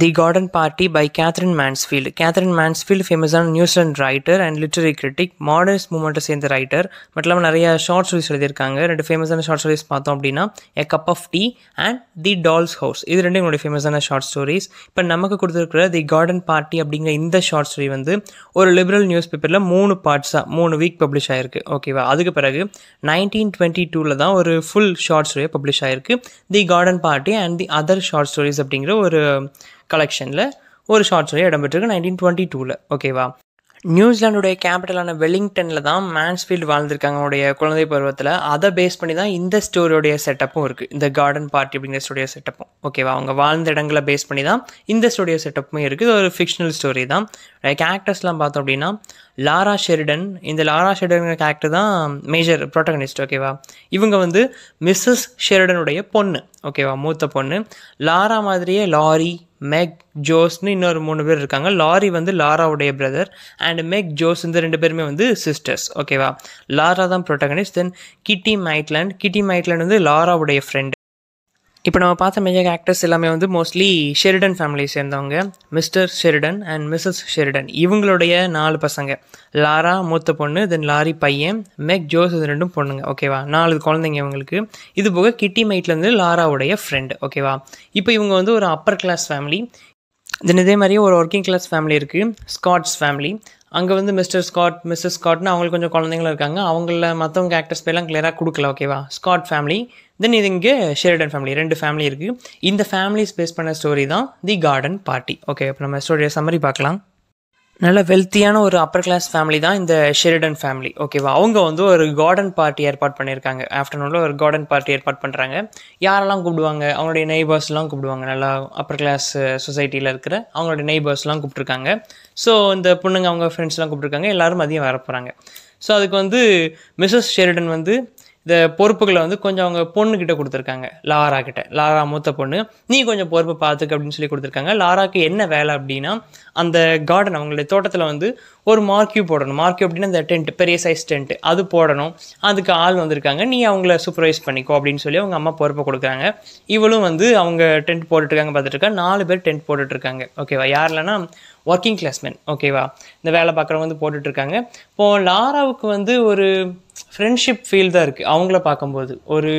the garden party by Katherine Mansfield Katherine Mansfield ஃபேமஸான New Zealand writer and literary critic moderns மூமெண்ட்டை சேர்ந்த writer மட்டும் இல்லாமல் நிறைய ஷார்ட் ஸ்டோரிஸ் எழுதியிருக்காங்க ரெண்டு ஃபேமஸான ஷார்ட் ஸ்டோரிஸ் பார்த்தோம் அப்படின்னா a cup of tea and the doll's house இது ரெண்டு எங்களுடைய ஃபேமஸான ஷார்ட் ஸ்டோரிஸ் இப்போ நமக்கு கொடுத்துருக்குற தி கார்டன் பார்ட்டி அப்படிங்கிற இந்த ஷார்ட் ஸ்டோரி வந்து ஒரு லிபரல் நியூஸ் பேப்பரில் மூணு பார்ட்ஸாக மூணு வீக் பப்ளிஷ் ஆயிருக்கு ஓகேவா அதுக்கு பிறகு நைன்டீன் டுவெண்ட்டி டூவில் தான் ஒரு ஃபுல் ஷார்ட் ஸ்டோரியாக பப்ளிஷ் ஆயிருக்கு the garden party and the other short stories அப்படிங்கிற ஒரு கலெக்ஷனில் ஒரு ஷார்ட் ஸ்டோரி இடம்பெற்றிருக்கு நைன்டீன் டுவெண்ட்டி டூவில் ஓகேவா நியூசிலாண்டுடைய கேபிட்டலான வெல்லிங்டனில் தான் மேன்ஸ்ஃபீல்டு வாழ்ந்திருக்காங்க அவனுடைய குழந்தை பருவத்தில் அதை பேஸ் பண்ணி தான் இந்த ஸ்டோரியோடைய செட்டப்பும் இருக்குது இந்த கார்டன் பார்ட்டி அப்படிங்கிற ஸ்டோடியோ செட்டப்பும் ஓகேவா அவங்க வாழ்ந்த இடங்களை பேஸ் பண்ணி தான் இந்த ஸ்டோடியோ செட்டப்பும் இருக்குது ஒரு ஃபிக்ஷனல் ஸ்டோரி தான் கேரக்டர்ஸ்லாம் பார்த்தோம் அப்படின்னா லாரா ஷெரிடன் இந்த லாரா ஷெரிடன் கேரக்டர் தான் மேஜர் ப்ரோட்டகனிஸ்ட் ஓகேவா இவங்க வந்து மிஸ்ஸஸ் ஷெரிடனுடைய பொண்ணு ஓகேவா மூத்த பொண்ணு லாரா மாதிரியே லாரி மெக் ஜோஸ்னு இன்னொரு மூணு பேர் இருக்காங்க லாரி வந்து லாராவுடைய பிரதர் அண்ட் மெக் ஜோஸ் இந்த ரெண்டு பேருமே வந்து சிஸ்டர்ஸ் ஓகேவா லாரா தான் ப்ரொட்டகனிஸ்ட் தென் கிட்டி மைட்லேண்ட் கிட்டி மைட்லேண்ட் வந்து லாராவுடைய ஃப்ரெண்டு இப்போ நம்ம பார்த்த மெஜர் ஆக்டர்ஸ் எல்லாமே வந்து மோஸ்ட்லி ஷெரிடன் ஃபேமிலியை சேர்ந்தவங்க mister Sheridan and missus Sheridan இவங்களுடைய நாலு பசங்க லாரா மூத்த பொண்ணு தென் லாரி பையன் மெக் ஜோஸ் இது ரெண்டும் பொண்ணுங்க ஓகேவா நாலு குழந்தைங்க இவங்களுக்கு இது போக கிட்டி மைட்லேருந்து லாராவுடைய ஃப்ரெண்டு ஓகேவா இப்போ இவங்க வந்து ஒரு அப்பர் கிளாஸ் ஃபேமிலி தென் இதே மாதிரியே ஒரு ஒர்க்கிங் கிளாஸ் ஃபேமிலி இருக்குது ஸ்காட்ஸ் ஃபேமிலி அங்கே வந்து மிஸ்டர் ஸ்காட் மிஸ்ஸஸ் ஸ்காட்னு அவங்களுக்கு கொஞ்சம் குழந்தைங்களும் இருக்காங்க அவங்கள மற்றவங்க ஆக்டர்ஸ் பேர்லாம் கிளியராக கொடுக்கல ஓகேவா ஸ்காட் ஃபேமிலி தென் இது இங்கே ஷெரிடன் ஃபேமிலி ரெண்டு ஃபேமிலி இருக்குது இந்த ஃபேமிலிஸ் பேஸ் பண்ண ஸ்டோரி தான் தி கார்டன் பார்ட்டி ஓகே இப்போ நம்ம ஸ்டோரியை சம்மரி பார்க்கலாம் நல்ல வெல்த்தியான ஒரு அப்பர் கிளாஸ் ஃபேமிலி தான் இந்த ஷெரிடன் ஃபேமிலி ஓகேவா அவங்க வந்து ஒரு கார்டன் பார்ட்டி ஏற்பாடு பண்ணியிருக்காங்க ஆஃப்டர்நூனில் ஒரு கார்டன் பார்ட்டி ஏற்பாடு பண்ணுறாங்க யாரெல்லாம் கூப்பிடுவாங்க அவங்களுடைய நெய்பர்ஸ்லாம் கூப்பிடுவாங்க நல்லா அப்பர் கிளாஸ் சொசைட்டியில் இருக்கிற அவங்களுடைய நெய்பர்ஸ்லாம் கூப்பிட்ருக்காங்க ஸோ இந்த பொண்ணுங்க அவங்க ஃப்ரெண்ட்ஸ்லாம் கூப்பிட்ருக்காங்க எல்லோரும் மதியம் வர போகிறாங்க ஸோ அதுக்கு வந்து மிஸ்ஸஸ் ஷெரிடன் வந்து இந்த பொறுப்புகளை வந்து கொஞ்சம் அவங்க பொண்ணுக்கிட்ட கொடுத்துருக்காங்க லாரா கிட்ட லாரா மூத்த பொண்ணு நீ கொஞ்சம் பொறுப்பு பார்த்துக்க அப்படின்னு சொல்லி கொடுத்துருக்காங்க லாராக்கு என்ன வேலை அப்படின்னா அந்த கார்டன் அவங்களுடைய தோட்டத்தில் வந்து ஒரு மார்க்கியூ போடணும் மார்க்கியூ அப்படின்னா அந்த டென்ட் பெரிய சைஸ் டென்ட் அது போடணும் அதுக்கு ஆள் வந்திருக்காங்க நீ அவங்கள சூப்பர்வைஸ் பண்ணிக்கோ அப்படின்னு சொல்லி அவங்க அம்மா பொறுப்பை கொடுக்குறாங்க இவளும் வந்து அவங்க டென்ட் போட்டுட்ருக்காங்க பார்த்துட்டு நாலு பேர் டென்ட் போட்டுட்ருக்காங்க ஓகேவா யார் இல்லைன்னா ஒர்க்கிங் கிளாஸ்மேன் ஓகேவா இந்த வேலை பார்க்குறவங்க வந்து போட்டுட்ருக்காங்க இப்போது லாராவுக்கு வந்து ஒரு ஃப்ரெண்ட்ஷிப் ஃபீல் தான் இருக்குது அவங்கள பார்க்கும்போது ஒரு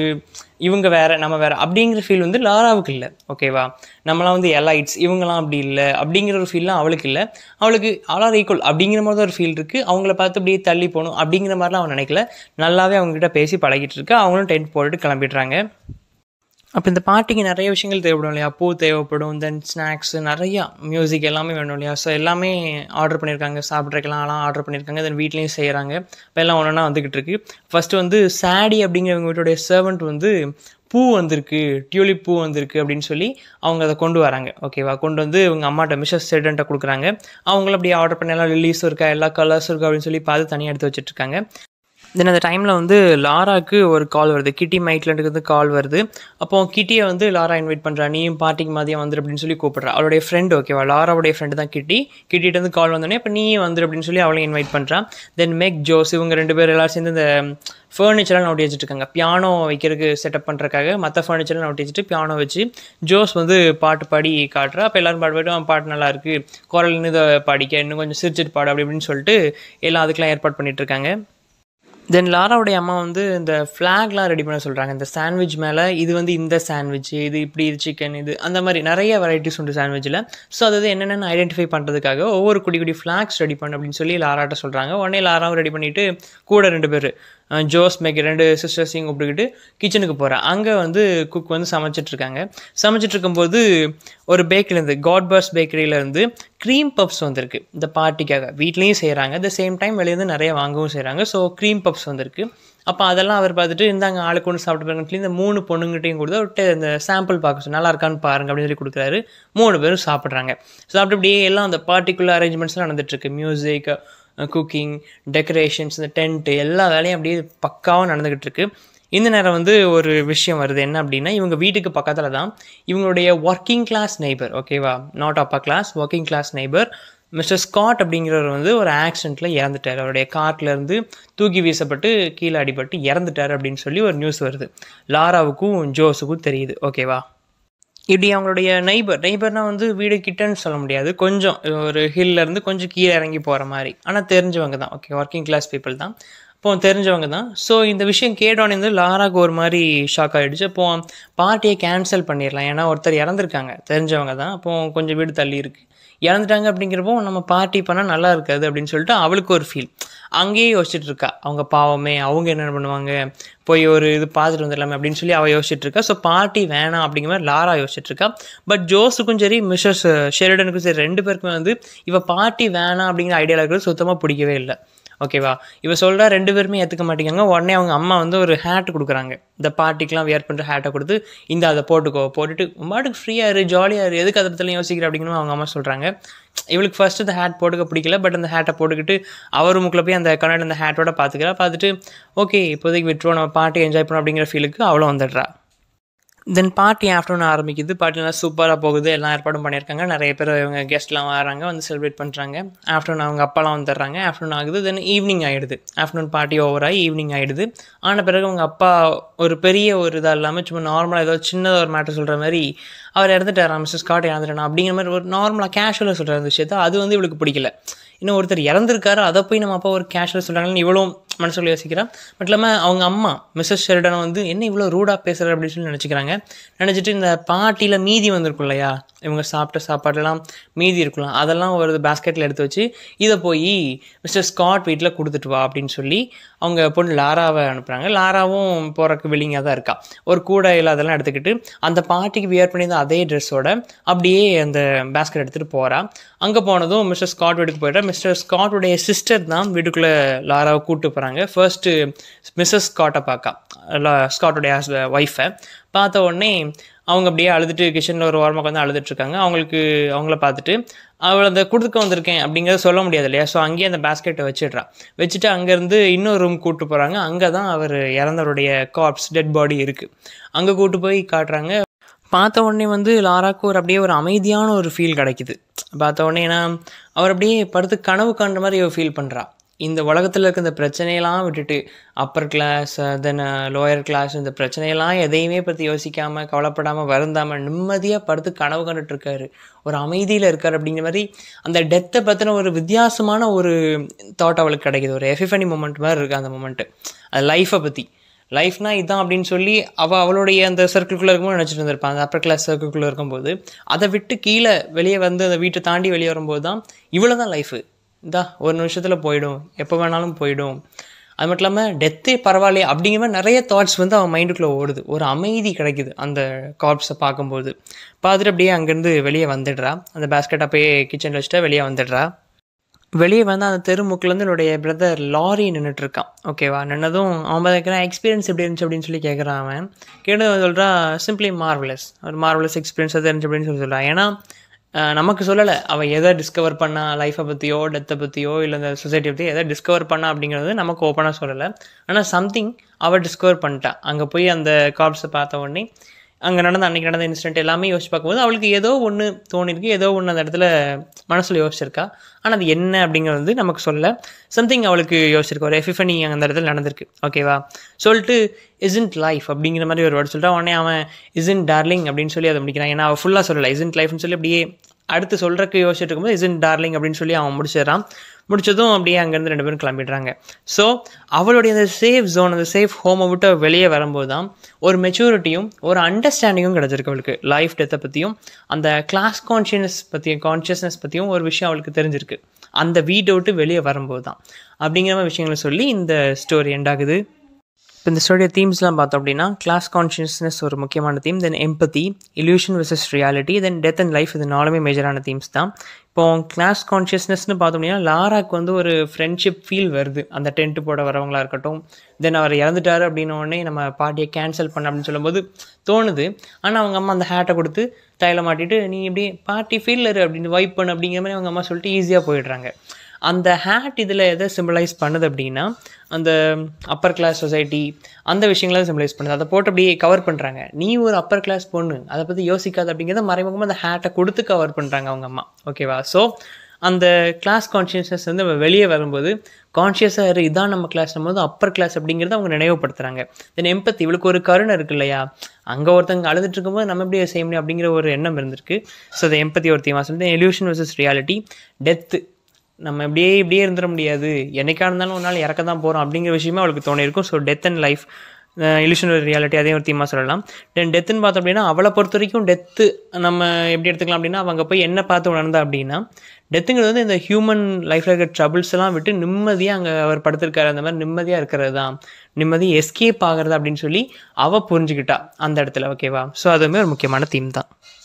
இவங்க வேறு நம்ம வேறு அப்படிங்கிற ஃபீல் வந்து லாராவுக்கு இல்லை ஓகேவா நம்மளாம் வந்து எலைட்ஸ் இவங்களாம் அப்படி இல்லை அப்படிங்கிற ஒரு ஃபீல்லாம் அவளுக்கு இல்லை அவளுக்கு அவளாக ஈக்குவல் அப்படிங்கிற மாதிரி தான் ஒரு ஃபீல் இருக்குது அவங்கள பார்த்து அப்படியே தள்ளி போகணும் அப்படிங்கிற மாதிரிலாம் அவன் நினைக்கல நல்லாவே அவங்ககிட்ட பேசி பழகிட்டு இருக்கு அவங்களும் டென்ட் போட்டுட்டு கிளம்பிடுறாங்க அப்போ இந்த பாட்டிக்கு நிறைய விஷயங்கள் தேவைப்படும் இல்லையா பூ தேவைப்படும் தென் ஸ்நாக்ஸு நிறையா மியூசிக் எல்லாமே வேணும் இல்லையா ஸோ எல்லாமே ஆர்டர் பண்ணியிருக்காங்க சாப்பிட்றதுக்கெல்லாம் எல்லாம் ஆர்டர் பண்ணியிருக்காங்க தென் வீட்லேயும் செய்கிறாங்க இப்போ எல்லாம் ஒன்றா வந்துக்கிட்டு இருக்கு ஃபஸ்ட்டு வந்து சாடி அப்படிங்கிறவங்க வீட்டுடைய சர்வெண்ட் வந்து பூ வந்திருக்கு டியூலிப் பூ வந்திருக்கு அப்படின்னு சொல்லி அவங்க அதை கொண்டு வராங்க ஓகேவா கொண்டு வந்து இவங்க அம்மாட்ட மிஷஸ் செடண்ட்டை கொடுக்குறாங்க அவங்களும் அப்படியே ஆர்டர் பண்ண எல்லாம் ரிலீஸும் இருக்கா எல்லா கலர்ஸும் இருக்கா அப்படின்னு சொல்லி பார்த்து தனியாக எடுத்து வச்சுட்ருக்காங்க தென் அந்த டைமில் வந்து லாராவுக்கு ஒரு கால் வருது கிட்டி மைட்லேருந்து கால் வருது அப்போ கிட்டியை வந்து லாரா இன்வைட் பண்ணுறா நீயும் பார்ட்டிக்கு மாதிரியே வந்துரு அப்படின்னு சொல்லி கூப்பிட்றா அவளுடைய ஃப்ரெண்டு ஓகேவா லாராவுடைய ஃப்ரெண்டு தான் கிட்டி கிட்டிகிட்ட வந்து கால் வந்தோடனே இப்போ நீயும் வந்துரு அப்படின்னு சொல்லி அவளையும் இன்வைட் பண்ணுறான் தென் மெக் ஜோஸ் இவங்க ரெண்டு பேர் எல்லோரும் சேர்ந்து இந்த ஃபர்னிச்சர்லாம் நோட்டி இருக்காங்க பியானோ வைக்கிறதுக்கு செட்டப் பண்ணுறக்காக மற்ற ஃபர்னிச்சர்லாம் நோட்டி வச்சுட்டு பியானோ வச்சு ஜோஸ் வந்து பாட்டு பாடி காட்டுறா அப்போ எல்லோரும் பாட்டு அவன் பாட்டு நல்லா இருக்குது குரல் இதை பாடிக்க இன்னும் கொஞ்சம் சிரிச்சிட்டு பாடு அப்படி இப்படின்னு சொல்லிட்டு எல்லாம் அதுக்கெலாம் ஏற்பாடு பண்ணிகிட்ருக்காங்க தென் லாராவுடைய அம்மா வந்து இந்த ஃப்ளாக்லாம் ரெடி பண்ண சொல்கிறாங்க இந்த சாண்ட்விச் மேலே இது வந்து இந்த சாண்ட்விச் இது இப்படி இது சிக்கன் இது அந்த மாதிரி நிறைய வெரைட்டிஸ் உண்டு சாண்ட்விச்சில் ஸோ அது என்னென்னு ஐடென்டிஃபை பண்ணுறதுக்காக ஒவ்வொரு குடி குடி ஃப்ளாக்ஸ் ரெடி பண்ணு அப்படின்னு சொல்லி லாராட்ட சொல்கிறாங்க உடனே லாராவும் ரெடி பண்ணிவிட்டு கூட ரெண்டு பேர் ஜோஸ் மேக் ரெண்டு சிஸ்டர்ஸையும் கூப்பிட்டுக்கிட்டு கிச்சனுக்கு போகிறேன் அங்கே வந்து குக் வந்து சமைச்சிட்ருக்காங்க சமைச்சிட்ருக்கும்போது ஒரு பேக்கரிலேருந்து காட்பர்ஸ் பேக்கரியிலேருந்து க்ரீம் பப்ஸ் வந்திருக்கு இந்த பார்ட்டிக்காக வீட்லேயும் செய்கிறாங்க அட் த சேம் டைம் வெளியேருந்து நிறைய வாங்கவும் செய்கிறாங்க ஸோ க்ரீம் பப்ஸ் வந்திருக்கு அப்போ அதெல்லாம் அவர் பார்த்துட்டு இருந்தாங்க ஆளுக்கு ஒன்று சாப்பிட்டு பாருங்க சொல்லி இந்த மூணு பொண்ணுங்கிட்டையும் கொடுத்து ஒரு இந்த சாம்பிள் பார்க்க நல்லா இருக்கான்னு பாருங்க அப்படின்னு சொல்லி கொடுக்குறாரு மூணு பேரும் சாப்பிட்றாங்க சாப்பிட்டு அப்படியே எல்லாம் அந்த பார்ட்டிகுலர் அரேஞ்ச்மெண்ட்ஸ்லாம் நடந்துட்டுருக்கு மியூசிக் குக்கிங் டெக்கரேஷன்ஸ் இந்த டென்ட்டு எல்லா வேலையும் அப்படியே பக்காவாக நடந்துக்கிட்டு இருக்கு இந்த நேரம் வந்து ஒரு விஷயம் வருது என்ன அப்படின்னா இவங்க வீட்டுக்கு பக்கத்தில் தான் இவங்களுடைய ஒர்க்கிங் கிளாஸ் நெய்பர் ஓகேவா not upper class working class neighbour mister Scott அப்படிங்கிறவர் வந்து ஒரு ஆக்சிடெண்ட்டில் இறந்துட்டார் அவருடைய கார்ட்லேருந்து தூக்கி வீசப்பட்டு கீழே அடிபட்டு இறந்துட்டார் அப்படின்னு சொல்லி ஒரு நியூஸ் வருது லாராவுக்கும் ஜோஸுக்கும் தெரியுது ஓகேவா இப்படி அவங்களுடைய நெய்பர் நெய்பர்னால் வந்து வீடு கிட்டன்னு சொல்ல முடியாது கொஞ்சம் ஒரு ஹில்லேருந்து கொஞ்சம் கீழே இறங்கி போகிற மாதிரி ஆனால் தெரிஞ்சவங்க தான் ஓகே ஒர்க்கிங் கிளாஸ் பீப்புள் தான் இப்போ தெரிஞ்சவங்க தான் ஸோ இந்த விஷயம் கேட்டோன்னே வந்து லாராக்கு ஒரு மாதிரி ஷாக் ஆகிடுச்சு அப்போ பார்ட்டியை கேன்சல் பண்ணிடலாம் ஏன்னா ஒருத்தர் இறந்துருக்காங்க தெரிஞ்சவங்க தான் அப்போ கொஞ்சம் வீடு தள்ளி இருக்குது இறந்துட்டாங்க அப்படிங்கிறப்போ நம்ம பார்ட்டி பண்ணால் நல்லா இருக்காது அப்படின்னு சொல்லிட்டு அவளுக்கு ஒரு ஃபீல் அங்கேயே யோசிச்சுட்டு இருக்கா அவங்க பாவமே அவங்க என்ன பண்ணுவாங்க போய் ஒரு இது பார்த்துட்டு வந்துடலாமே அப்படின்னு சொல்லி அவள் யோசிச்சுட்டு இருக்கா ஸோ பார்ட்டி வேணாம் அப்படிங்கிற மாதிரி லாரா யோசிச்சுட்டு இருக்கா பட் ஜோஸுக்கும் சரி மிஸ்ஸஸ் ஷெரிடனுக்கும் சரி ரெண்டு பேருக்குமே வந்து இவள் பார்ட்டி வேணாம் அப்படிங்கிற ஐடியாவில் இருக்கிறது சுத்தமாக பிடிக்கவே இல்லை ஓகேவா இவ சொல்கிறா ரெண்டு பேருமே ஏற்றுக்க மாட்டேங்காங்க உடனே அவங்க அம்மா வந்து ஒரு ஹேட் கொடுக்குறாங்க இந்த பார்ட்டிக்கெலாம் வியர் பண்ணுற ஹேட்டை கொடுத்து இந்த அதை போட்டுக்கோ போட்டுட்டு பாட்டுக்கு ஃப்ரீயாக இரு ஜாலியாக இரு எதுக்கு அதை பற்றிலாம் யோசிக்கிற அப்படிங்கன்னு அவங்க அம்மா சொல்கிறாங்க பண்ணுறாங்க இவளுக்கு ஃபஸ்ட்டு இந்த ஹேட் போட்டுக்க பிடிக்கல பட் அந்த ஹேட்டை போட்டுக்கிட்டு அவர் மூக்கில் போய் அந்த கண்ணாடி அந்த ஹேட்டோட பார்த்துக்கிறா பார்த்துட்டு ஓகே இப்போதைக்கு விட்டுருவோம் நம்ம பாட்டு என்ஜாய் பண்ணோம் அப்படிங்கிற ஃபீலுக்கு அவ்வளோ வந்துடுறா தென் பார்ட்டி ஆஃப்டர்நூன் ஆரம்பிக்குது நல்லா சூப்பராக போகுது எல்லாம் ஏற்பாடும் பண்ணியிருக்காங்க நிறைய பேர் இவங்க கெஸ்ட்லாம் வராங்க வந்து செலிப்ரேட் பண்ணுறாங்க ஆஃப்டர்நூன் அவங்க அப்பாலாம் வந்துடுறாங்க ஆஃப்டர்நூன் ஆகுது தென் ஈவினிங் ஆகிடுது ஆஃப்டர்நூன் பார்ட்டி ஓவராகி ஈவினிங் ஆகிடுது ஆன பிறகு அவங்க அப்பா ஒரு பெரிய ஒரு இதாக இல்லாமல் சும்மா நார்மலாக ஏதோ சின்னதாக ஒரு மேட்டர் சொல்கிற மாதிரி அவர் இறந்துட்டாரா மிஸ்டர் ஸ்காட் இறந்துட்டேனா அப்படிங்கிற மாதிரி ஒரு நார்மலாக கேஷுவலாக சொல்கிற விஷயத்த அது வந்து இவளுக்கு பிடிக்கல இன்னும் ஒருத்தர் இறந்துருக்காரு அதை போய் நம்ம அப்பா ஒரு கேஷுவலாக சொல்கிறாங்கன்னு இவ்வளோ மனசுல யோசிக்கிறான் மட்டும் இல்லாமல் அவங்க அம்மா மிஸ்ஸஸ் ஷெரிடனை வந்து என்ன இவ்வளோ ரூடாக பேசுகிற அப்படின்னு சொல்லி நினச்சிக்கிறாங்க நினச்சிட்டு இந்த பாட்டியில் மீதி வந்திருக்கும் இல்லையா இவங்க சாப்பிட்ட சாப்பாடெல்லாம் மீதி இருக்கலாம் அதெல்லாம் ஒரு பேஸ்கெட்டில் எடுத்து வச்சு இதை போய் மிஸ்டர் ஸ்காட் வீட்டில் கொடுத்துட்டு வா அப்படின்னு சொல்லி அவங்க பொண்ணு லாராவை அனுப்புகிறாங்க லாராவும் போகிறக்கு வெளிங்காக தான் இருக்கா ஒரு கூடையில் அதெல்லாம் எடுத்துக்கிட்டு அந்த பாட்டிக்கு வியர் பண்ணியிருந்த அதே ட்ரெஸ்ஸோட அப்படியே அந்த பேஸ்கெட் எடுத்துகிட்டு போகிறா அங்கே போனதும் மிஸ்டர் ஸ்காட் வீட்டுக்கு போயிட்டா மிஸ்டர் ஸ்காட்டுடைய சிஸ்டர் தான் வீட்டுக்குள்ளே லாராவை கூப்பிட்டு போகிறாங்க ஃபர்ஸ்ட்டு மிஸ்ஸஸ் ஸ்காட்டை பார்க்கா ஸ்காட்டோடைய ஹஸ் ஒய்ஃபை பார்த்த உடனே அவங்க அப்படியே அழுதுட்டு கிச்சனில் ஒரு ஓரமாக வந்து அழுதுட்டுருக்காங்க அவங்களுக்கு அவங்கள பார்த்துட்டு அவள் அந்த கொடுத்துக்க வந்திருக்கேன் அப்படிங்கிறத சொல்ல முடியாது இல்லையா ஸோ அங்கேயே அந்த பேஸ்கெட்டை வச்சிடுறா வச்சுட்டு அங்கேருந்து இன்னொரு ரூம் கூப்பிட்டு போகிறாங்க அங்கே தான் அவர் இறந்தவருடைய காப்ஸ் டெட் பாடி இருக்குது அங்கே கூப்பிட்டு போய் காட்டுறாங்க பார்த்த உடனே வந்து லாராக்கு ஒரு அப்படியே ஒரு அமைதியான ஒரு ஃபீல் கிடைக்குது பார்த்த உடனே ஏன்னா அவர் அப்படியே படுத்து கனவு காண்ற மாதிரி ஃபீல் பண்ணுறா இந்த உலகத்தில் இருக்க இந்த பிரச்சனையெல்லாம் விட்டுட்டு upper class then lower class இந்த பிரச்சனையெல்லாம் எதையுமே பற்றி யோசிக்காமல் கவலைப்படாமல் வருந்தாமல் நிம்மதியாக படுத்து கனவு கண்டுட்டு இருக்காரு ஒரு அமைதியில் இருக்கார் அப்படிங்கிற மாதிரி அந்த டெத்தை பற்றின ஒரு வித்தியாசமான ஒரு தாட் அவளுக்கு கிடைக்கிது ஒரு எஃபிஃபனி மூமெண்ட் மாதிரி இருக்குது அந்த மூமெண்ட்டு அது லைஃப்பை பற்றி லைஃப்னா இதான் அப்படின்னு சொல்லி அவள் அவளுடைய அந்த சர்க்கிள்குள்ளே இருக்கும்போது நினச்சிட்டு இருந்திருப்பான் அந்த அப்பர் கிளாஸ் சர்க்கிள்குள்ளே இருக்கும்போது அதை விட்டு கீழே வெளியே வந்து அந்த வீட்டை தாண்டி வெளியே வரும்போது தான் இவ்வளோ தான் லைஃபு இந்தா ஒரு நிமிஷத்தில் போயிடும் எப்போ வேணாலும் போயிடும் அது மட்டும் இல்லாமல் டெத்தே பரவாயில்லையே அப்படிங்கிற மாதிரி நிறைய தாட்ஸ் வந்து அவன் மைண்டுக்குள்ளே ஓடுது ஒரு அமைதி கிடைக்குது அந்த கார்ப்ஸை பார்க்கும்போது பார்த்துட்டு அப்படியே அங்கேருந்து வெளியே வந்துடுறா அந்த பேஸ்கெட் அப்பயே கிச்சனில் வச்சுட்டா வெளியே வந்துடுறா வெளியே வந்து அந்த தெருமுக்குலேருந்து என்னுடைய பிரதர் லாரி நின்றுட்டுருக்கான் ஓகேவா நின்னதும் அவன் கேட்குறான் எக்ஸ்பீரியன்ஸ் எப்படி இருந்துச்சு அப்படின்னு சொல்லி கேட்குறான் அவன் கேட்டு சொல்கிறான் சிம்பிளி மார்வலஸ் ஒரு மார்வலஸ் எக்ஸ்பீரியன்ஸ் அது இருந்துச்சு அப்படின்னு சொல்லி சொல்கிறான் ஏன்னா நமக்கு சொல்லலை அவள் எதை டிஸ்கவர் பண்ணா லைஃப்பை பற்றியோ டெத்தை பற்றியோ இல்லை இந்த சொசைட்டியை பற்றி எதை டிஸ்கவர் பண்ணா அப்படிங்கிறது நமக்கு ஓப்பனாக சொல்லலை ஆனால் சம்திங் அவள் டிஸ்கவர் பண்ணிட்டா அங்கே போய் அந்த கார்ப்ஸை பார்த்த உடனே அங்கே நடந்த அன்றைக்கி நடந்த இன்சிடென்ட் எல்லாமே யோசிச்சு பார்க்கும்போது அவளுக்கு ஏதோ ஒன்று தோணிருக்கு ஏதோ ஒன்று அந்த இடத்துல மனசில் யோசிச்சிருக்கா ஆனால் அது என்ன அப்படிங்கிறது நமக்கு சொல்ல சம்திங் அவளுக்கு யோசிச்சிருக்கா ஒரு எஃபிஃபனி அந்த இடத்துல நடந்திருக்கு ஓகேவா சொல்லிட்டு இசன்ட் லைஃப் அப்படிங்கிற மாதிரி ஒரு வேர்டு சொல்லிட்டா உடனே அவன் இசன்ட் டார்லிங் அப்படின்னு சொல்லி அதை முடிக்கிறான் ஏன்னா அவள் ஃபுல்லாக சொல்லலை இசன்ட் லைஃப்னு சொல்லி அப்படியே அடுத்து சொல்கிறக்கு யோசிச்சுட்டு இருக்கும்போது இசன்ட் டார்லிங் அப்படின்னு சொல்லி அவன் முடிச்சிடறான் முடிச்சதும் அப்படியே அங்கேருந்து ரெண்டு பேரும் கிளம்பிடுறாங்க ஸோ அவளுடைய அந்த சேஃப் ஜோன் அந்த சேஃப் ஹோமை விட்டு வெளியே வரும்போது தான் ஒரு மெச்சூரிட்டியும் ஒரு அண்டர்ஸ்டாண்டிங்கும் கிடச்சிருக்கு அவளுக்கு லைஃப் டெத்தை பற்றியும் அந்த கிளாஸ் கான்ஷியஸ் பற்றியும் கான்ஷியஸ்னஸ் பற்றியும் ஒரு விஷயம் அவளுக்கு தெரிஞ்சிருக்கு அந்த வீட்டை விட்டு வெளியே வரும்போது தான் அப்படிங்கிற மாதிரி விஷயங்களை சொல்லி இந்த ஸ்டோரி எண்டாகுது இப்போ இந்த ஸ்டோடியோ தீம்ஸ்லாம் பார்த்தோம் அப்படின்னா கிளாஸ் கான்ஷியஸ்னஸ் ஒரு முக்கியமான theme then empathy illusion versus reality then death and life இது நாலுமே மேஜரான தீம்ஸ் தான் இப்போ கிளாஸ் கான்ஷியஸ்னஸ்னு பார்த்தோம் அப்படின்னா லாராக்கு வந்து ஒரு ஃப்ரெண்ட்ஷிப் ஃபீல் வருது அந்த டென்ட்டு போட வரவங்களா இருக்கட்டும் தென் அவர் இறந்துட்டார் அப்படின்னோடனே நம்ம பார்ட்டியை கேன்சல் பண்ண அப்படின்னு சொல்லும்போது தோணுது ஆனால் அவங்க அம்மா அந்த ஹேட்டை கொடுத்து தையில மாட்டிட்டு நீ இப்படி பார்ட்டி ஃபீல் அப்படின்னு வைப் பண்ணு அப்படிங்கிற மாதிரி அவங்க அம்மா சொல்லிட்டு ஈஸியாக போயிடுறாங்க அந்த ஹேட் இதில் எதை சிம்பிளைஸ் பண்ணுது அப்படின்னா அந்த அப்பர் கிளாஸ் சொசைட்டி அந்த விஷயங்களை சிம்பிளைஸ் பண்ணுது அதை போட்டு அப்படியே கவர் பண்ணுறாங்க நீ ஒரு அப்பர் கிளாஸ் பொண்ணு அதை பற்றி யோசிக்காது அப்படிங்கிறத மறைமுகமாக அந்த ஹேட்டை கொடுத்து கவர் பண்ணுறாங்க அவங்க அம்மா ஓகேவா ஸோ அந்த கிளாஸ் கான்ஷியஸ்னஸ் வந்து நம்ம வெளியே வரும்போது கான்ஷியஸாக இரு இதான் நம்ம கிளாஸ் நம்ம வந்து அப்பர் கிளாஸ் அப்படிங்கிறத அவங்க நினைவுப்படுத்துகிறாங்க தென் எம்பத்தி இவளுக்கு ஒரு கருணை இருக்கு இல்லையா அங்கே ஒருத்தங்க அழுதுட்டு இருக்கும்போது நம்ம எப்படி செய்ய முடியும் அப்படிங்கிற ஒரு எண்ணம் இருந்திருக்கு ஸோ அதை எம்பத்தி ஒரு தீமா சொல்லிட்டு எலியூஷன் வர்சஸ் ரியாலிட்டி டெத்து நம்ம இப்படியே இப்படியே இருந்துட முடியாது என்னைக்கா இருந்தாலும் ஒரு நாள் இறக்க தான் போகிறோம் அப்படிங்கிற விஷயமே அவளுக்கு தோணியிருக்கும் so death and life illusionary reality அதே ஒரு தீமாக சொல்லலாம் தென் டெத்துன்னு பார்த்தோம் அப்படின்னா அவளை பொறுத்த வரைக்கும் டெத்து நம்ம எப்படி எடுத்துக்கலாம் அப்படின்னா அவங்க போய் என்ன பார்த்து உணர்ந்தா அப்படின்னா டெத்துங்கிறது வந்து இந்த ஹியூமன் லைஃப்பில் இருக்கிற ட்ரபிள்ஸ் எல்லாம் விட்டு நிம்மதியாக அங்கே அவர் படுத்திருக்காரு அந்த மாதிரி நிம்மதியாக இருக்கிறது தான் நிம்மதி எஸ்கேப் ஆகிறது அப்படின்னு சொல்லி அவள் புரிஞ்சுக்கிட்டா அந்த இடத்துல ஓகேவா ஸோ அதுவுமே ஒரு முக்கியமான தீம் தான்